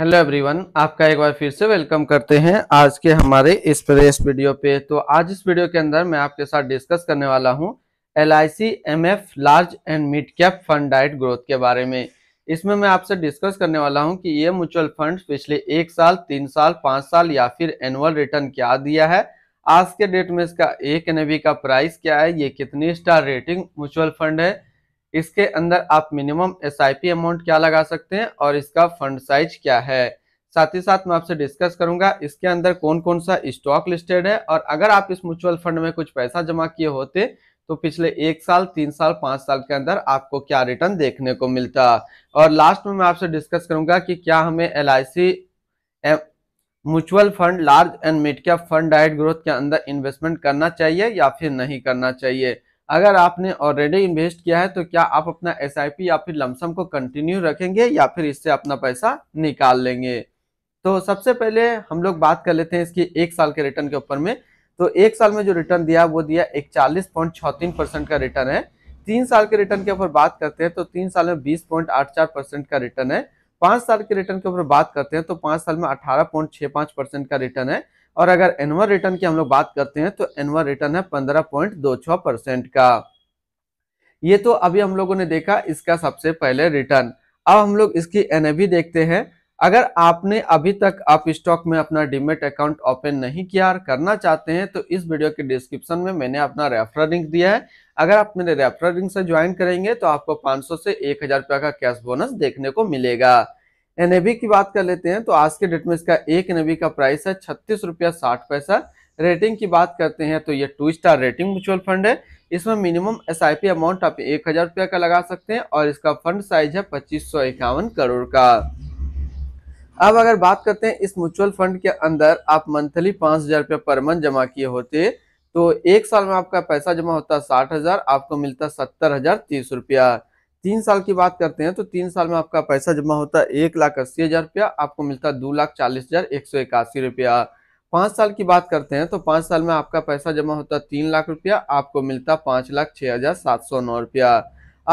hello everyone आपका एक बार फिर से वेलकम करते हैं आज के हमारे इस प्रेस वीडियो पे तो आज इस वीडियो के अंदर मैं आपके साथ डिस्कस करने वाला हूं L I C M F large and mid cap fund डाइट ग्रोथ के बारे में इसमें मैं आपसे डिस्कस करने वाला हूं कि ये म्यूचुअल फंड पिछले एक साल तीन साल पाँच साल या फिर एनुअल रिटर्न क्या दिया है आज के डेट में इसका एक एन का प्राइस क्या है ये कितनी स्टार रेटिंग म्यूचुअल फंड है इसके अंदर आप मिनिमम एस अमाउंट क्या लगा सकते हैं और इसका फंड साइज क्या है साथ ही साथ मैं आपसे डिस्कस करूंगा इसके अंदर कौन कौन सा स्टॉक लिस्टेड है और अगर आप इस म्यूचुअल फंड में कुछ पैसा जमा किए होते तो पिछले एक साल तीन साल पाँच साल के अंदर आपको क्या रिटर्न देखने को मिलता और लास्ट में मैं आपसे डिस्कस करूंगा कि क्या हमें L I mutual fund large and mid cap fund डाइट ग्रोथ के अंदर इन्वेस्टमेंट करना चाहिए या फिर नहीं करना चाहिए अगर आपने ऑलरेडी इन्वेस्ट किया है तो क्या आप अपना एस या फिर लमसम को कंटिन्यू रखेंगे या फिर इससे अपना पैसा निकाल लेंगे तो सबसे पहले हम लोग बात कर लेते हैं इसकी एक साल के रिटर्न के ऊपर में तो एक साल में जो रिटर्न दिया वो दिया चालीस पॉइंट तीन परसेंट का रिटर्न है तीन साल के रिटर्न के ऊपर बात करते हैं तो तीन साल में बीस पॉइंट आठ चार परसेंट का रिटर्न है पाँच साल के रिटर्न के ऊपर बात करते हैं तो पाँच साल में अठारह पॉइंट छः पाँच परसेंट का रिटर्न है और अगर एनुअल रिटर्न की हम लोग बात करते हैं तो एनुअल रिटर्न है पंद्रह पॉइंट दो छः परसेंट का ये तो अभी हम लोगों ने देखा इसका सबसे पहले रिटर्न अब हम लोग इसकी एनएबी देखते हैं अगर आपने अभी तक आप स्टॉक में अपना डीमेट अकाउंट ओपन नहीं किया और करना चाहते हैं तो इस वीडियो के डिस्क्रिप्शन में मैंने अपना रेफरल लिंक दिया है अगर आप मेरे रेफरल लिंक से ज्वाइन करेंगे तो आपको 500 से 1000 रुपया का कैश बोनस देखने को मिलेगा एनएबी की बात कर लेते हैं तो आज के डेट में इसका एक एनएबी का प्राइस है छत्तीस रुपया साठ पैसा रेटिंग की बात करते हैं तो ये two star rating mutual fund है इसमें मिनिमम एस अमाउंट आप एक हज़ार रुपया का लगा सकते हैं और इसका फंड साइज है पच्चीस करोड़ का अब अगर बात करते हैं इस म्यूचुअल फंड के अंदर आप मंथली पांच हज़ार रुपया पर मंथ जमा किए होते तो एक साल में आपका पैसा जमा होता साठ हज़ार आपको मिलता सत्तर हज़ार तीस रुपया तीन साल की बात करते हैं तो तीन साल में आपका पैसा जमा होता है एक लाख अस्सी हज़ार रुपया आपको मिलता है दो लाख चालीस हज़ार एक सौ इक्यासी रुपया पांच साल की बात करते हैं तो पाँच साल में आपका पैसा जमा होता है तीन लाख रुपया आपको मिलता है पाँच लाख छह हज़ार सात सौ नौ रुपया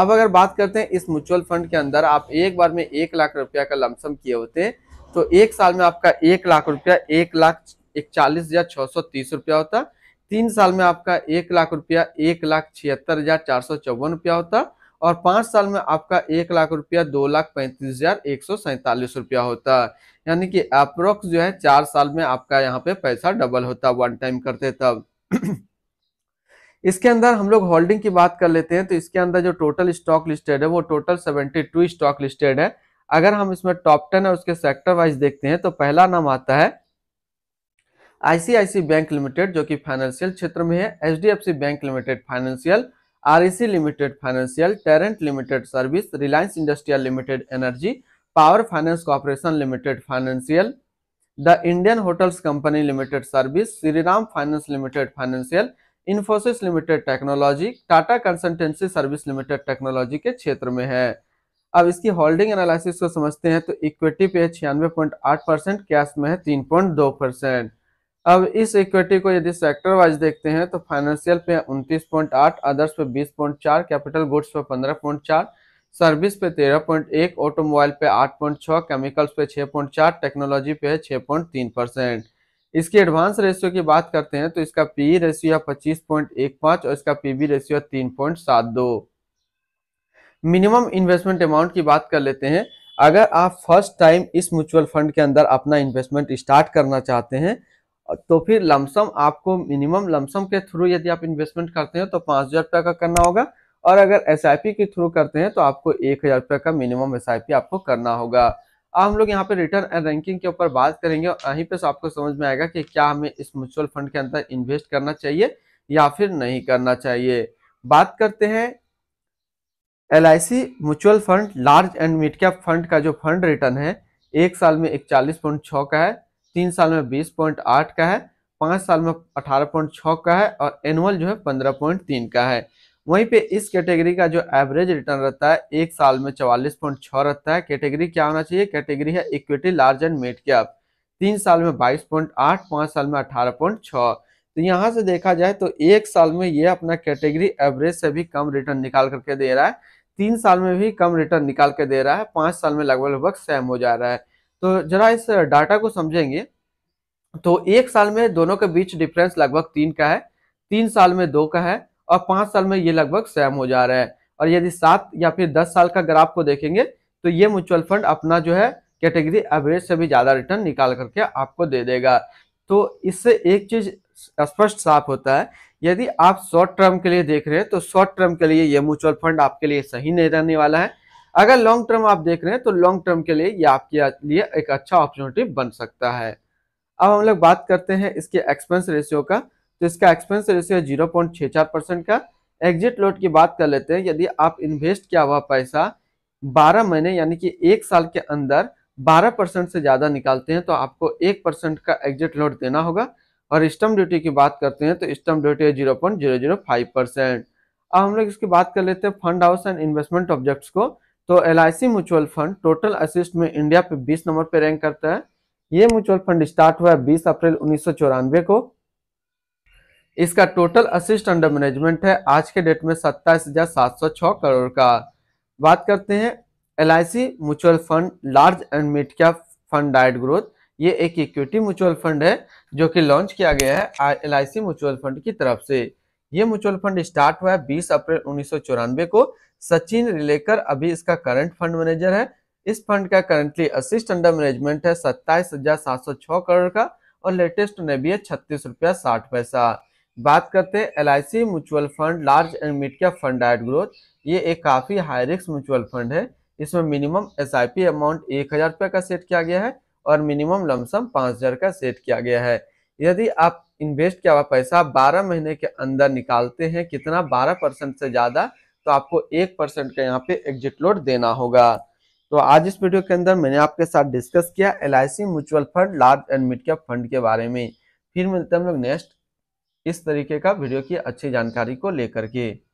अब अगर बात करते हैं इस म्यूचुअल फंड के अंदर आप एक बार में एक लाख रुपया का लमसम किए होते हैं तो एक साल में आपका एक लाख रुपया एक लाख इकचालीस हज़ार छह सौ तीस रुपया होता तीन साल में आपका एक लाख रुपया एक लाख छिहत्तर हज़ार चार सौ चौवन रुपया होता और पाँच साल में आपका एक लाख रुपया दो लाख पैंतीस हजार एक सौ सैंतालीस रुपया होता यानी कि अप्रोक्स जो है चार साल में आपका यहाँ पे पैसा डबल होता वन टाइम करते तब इसके अंदर हम लोग होल्डिंग की बात कर लेते हैं तो इसके अंदर जो टोटल स्टॉक लिस्टेड है वो total seventy two stock listed है अगर हम इसमें टॉप टेन और उसके सेक्टर वाइज देखते हैं तो पहला नाम आता है आईसीआईसी बैंक लिमिटेड जो कि फाइनेंशियल क्षेत्र में है H bank limited financial REC limited financial Torrent limited service Reliance industrial limited energy power finance corporation limited financial the Indian hotels company limited service Shriram finance limited financial Infosys limited technology Tata consultancy service limited technology के क्षेत्र में है अब इसकी holding analysis को समझते हैं तो इक्विटी पे है छियानवे पॉइंट आठ परसेंट कैश में है तीन पॉइंट दो परसेंट अब इस इक्विटी को यदि सेक्टर वाइज देखते हैं तो फाइनेंशियल पे 29.8 अदर्स पे 20.4 कैपिटल गुड्स पे 15.4 सर्विस पे 13.1 ऑटोमोबाइल पे 8.6 केमिकल्स पे 6.4 टेक्नोलॉजी पे है 6.3 परसेंट इसकी एडवांस रेशियो की बात करते हैं तो इसका पीई रेशियो e है 25.15 और इसका पीबी रेशियो है दो मिनिमम इन्वेस्टमेंट अमाउंट की बात कर लेते हैं अगर आप फर्स्ट टाइम इस म्यूचुअल फंड के अंदर अपना इन्वेस्टमेंट स्टार्ट करना चाहते हैं तो फिर लमसम आपको मिनिमम लमसम के थ्रू यदि आप इन्वेस्टमेंट करते हैं तो पाँच हज़ार रुपये का करना होगा और अगर एस के थ्रू करते हैं तो आपको एक हज़ार रुपये का मिनिमम एस आपको करना होगा अब हम लोग यहाँ पे रिटर्न एंड रैंकिंग के ऊपर बात करेंगे और यहीं पर आपको समझ में आएगा कि क्या हमें इस म्यूचुअल फंड के अंदर इन्वेस्ट करना चाहिए या फिर नहीं करना चाहिए बात करते हैं L mutual fund large and mid cap fund का जो फंड रिटर्न है एक साल में इकचालीस पॉइंट छः का है तीन साल में बीस पॉइंट आठ का है पाँच साल में अठारह पॉइंट छः का है और एनुअल जो है पंद्रह पॉइंट तीन का है वहीं पे इस कैटेगरी का जो एवरेज रिटर्न रहता है एक साल में चवालीस पॉइंट छः रहता है कैटेगरी क्या होना चाहिए कैटेगरी है equity large and mid cap तीन साल में बाईस पॉइंट आठ पाँच साल में अठारह पॉइंट छः तो यहाँ से देखा जाए तो एक साल में ये अपना कैटेगरी एवरेज से भी कम रिटर्न निकाल करके दे रहा है तीन साल में भी कम रिटर्न निकाल के दे रहा है पाँच साल में लगभग लगभग सेम हो जा रहा है तो जरा इस डाटा को समझेंगे तो एक साल में दोनों के बीच डिफरेंस लगभग तीन का है तीन साल में दो का है और पाँच साल में ये लगभग सेम हो जा रहा है और यदि सात या फिर दस साल का ग्राफ को देखेंगे तो ये म्यूचुअल फंड अपना जो है कैटेगरी एवरेज से भी ज़्यादा रिटर्न निकाल करके आपको दे देगा तो इससे एक चीज़ स्पष्ट साफ होता है यदि आप शॉर्ट टर्म के लिए देख रहे हैं तो शॉर्ट टर्म के लिए ये म्यूचुअल फंड आपके लिए सही नहीं रहने वाला है अगर लॉन्ग टर्म आप देख रहे हैं तो लॉन्ग टर्म के लिए ये आपके लिए एक अच्छा अपॉर्चुनिटी बन सकता है अब हम लोग बात करते हैं इसके एक्सपेंस रेशियो का तो इसका एक्सपेंस रेशियो है जीरो पॉइंट छः चार परसेंट का एग्जिट लोड की बात कर लेते हैं यदि आप इन्वेस्ट किया हुआ पैसा 12 महीने यानी कि एक साल के अंदर 12 परसेंट से ज़्यादा निकालते हैं तो आपको एक परसेंट का एग्जिट लोड देना होगा और स्टम ड्यूटी की बात करते हैं तो स्टम ड्यूटी है zero point zero zero five percent अब हम लोग इसकी बात कर लेते हैं fund house and investment objects को तो L mutual fund total assets में इंडिया पे 20 नंबर पे रैंक करता है ये म्यूचुअल फंड स्टार्ट हुआ है 20 अप्रैल उन्नीस को इसका टोटल असिस्ट अंडर मैनेजमेंट है आज के डेट में सत्ताईस करोड़ का बात करते हैं L mutual fund large and mid cap fund डाइट ग्रोथ ये एक इक्विटी म्यूचुअल फंड है जो कि लॉन्च किया गया है एल म्यूचुअल फंड की तरफ से ये म्यूचुअल फंड स्टार्ट हुआ है बीस अप्रैल उन्नीस को सचिन रिलेकर अभी इसका करंट फंड मैनेजर है इस फंड का करंटली असिस्ट अंडर मैनेजमेंट है सत्ताईस हजार सात सौ छह करोड़ का और लेटेस्ट ने भी है छत्तीस रुपया साठ पैसा बात करते हैं L I C mutual fund large and mid cap fund एट ग्रोथ ये एक काफ़ी हाई रिस्क म्यूचुअल फंड है इसमें minimum S I P amount एक हज़ार रुपये का सेट किया गया है और मिनिमम लमसम पाँच हज़ार का सेट किया गया है यदि आप इन्वेस्ट किया हुआ पैसा बारह महीने के अंदर निकालते हैं कितना बारह परसेंट से ज़्यादा तो आपको एक परसेंट का यहाँ पे एग्जिट लोड देना होगा तो आज इस वीडियो के अंदर मैंने आपके साथ डिस्कस किया L mutual fund large and mid cap fund के बारे में फिर मिलते हम लोग नेक्स्ट इस तरीके का वीडियो की अच्छी जानकारी को लेकर के